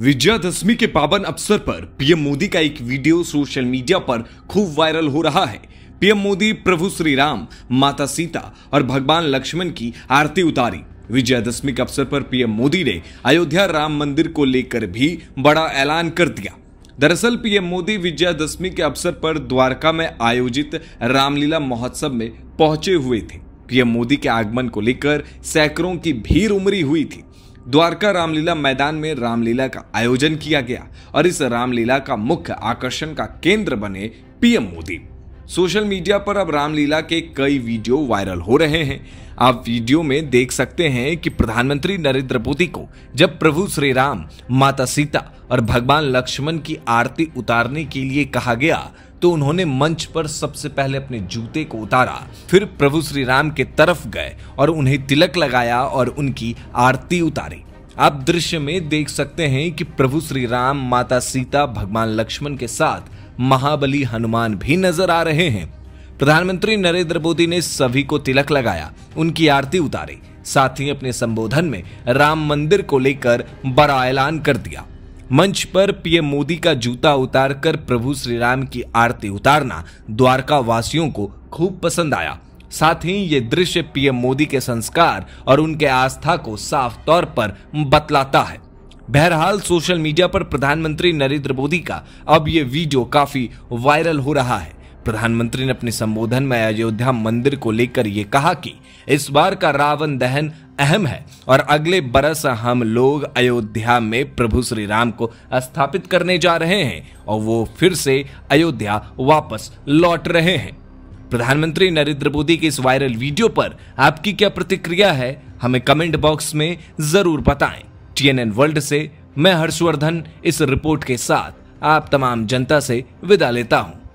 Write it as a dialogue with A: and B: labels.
A: विजयादशमी के पावन अवसर पर पीएम मोदी का एक वीडियो सोशल मीडिया पर खूब वायरल हो रहा है पीएम मोदी प्रभु श्री राम माता सीता और भगवान लक्ष्मण की आरती उतारी विजयादशमी के अवसर पर पीएम मोदी ने अयोध्या राम मंदिर को लेकर भी बड़ा ऐलान कर दिया दरअसल पीएम मोदी विजयादशमी के अवसर पर द्वारका में आयोजित रामलीला महोत्सव में पहुंचे हुए थे पीएम मोदी के आगमन को लेकर सैकड़ों की भीड़ उमरी हुई थी द्वारका रामलीला मैदान में रामलीला का आयोजन किया गया और इस रामलीला का मुख्य आकर्षण का केंद्र बने पीएम मोदी सोशल मीडिया पर अब रामलीला के कई वीडियो वायरल हो रहे हैं आप वीडियो में देख सकते हैं कि प्रधानमंत्री नरेंद्र मोदी को जब प्रभु श्री राम माता सीता और भगवान लक्ष्मण की आरती उतारने के लिए कहा गया तो उन्होंने मंच पर सबसे पहले अपने जूते को उतारा फिर प्रभु श्री राम के तरफ गए और उन्हें तिलक लगाया और उनकी आरती उतारी आप दृश्य में देख सकते हैं कि प्रभु श्री राम माता सीता भगवान लक्ष्मण के साथ महाबली हनुमान भी नजर आ रहे हैं प्रधानमंत्री नरेंद्र मोदी ने सभी को तिलक लगाया उनकी आरती उतारी साथ ही अपने संबोधन में राम मंदिर को लेकर बड़ा ऐलान कर दिया मंच पर पीएम मोदी का जूता उतारकर प्रभु श्री राम की आरती उतारना द्वारका वासियों को खूब पसंद आया साथ ही ये दृश्य पीएम मोदी के संस्कार और उनके आस्था को साफ तौर पर बतलाता है बहरहाल सोशल मीडिया पर प्रधानमंत्री नरेंद्र मोदी का अब ये वीडियो काफी वायरल हो रहा है प्रधानमंत्री ने अपने संबोधन में अयोध्या मंदिर को लेकर यह कहा कि इस बार का रावण दहन अहम है और अगले बरस हम लोग अयोध्या में प्रभु श्री राम को स्थापित करने जा रहे हैं और वो फिर से अयोध्या वापस लौट रहे हैं प्रधानमंत्री नरेंद्र मोदी के इस वायरल वीडियो पर आपकी क्या प्रतिक्रिया है हमें कमेंट बॉक्स में जरूर बताएं टीएनएन वर्ल्ड से मैं हर्षवर्धन इस रिपोर्ट के साथ आप तमाम जनता से विदा लेता हूं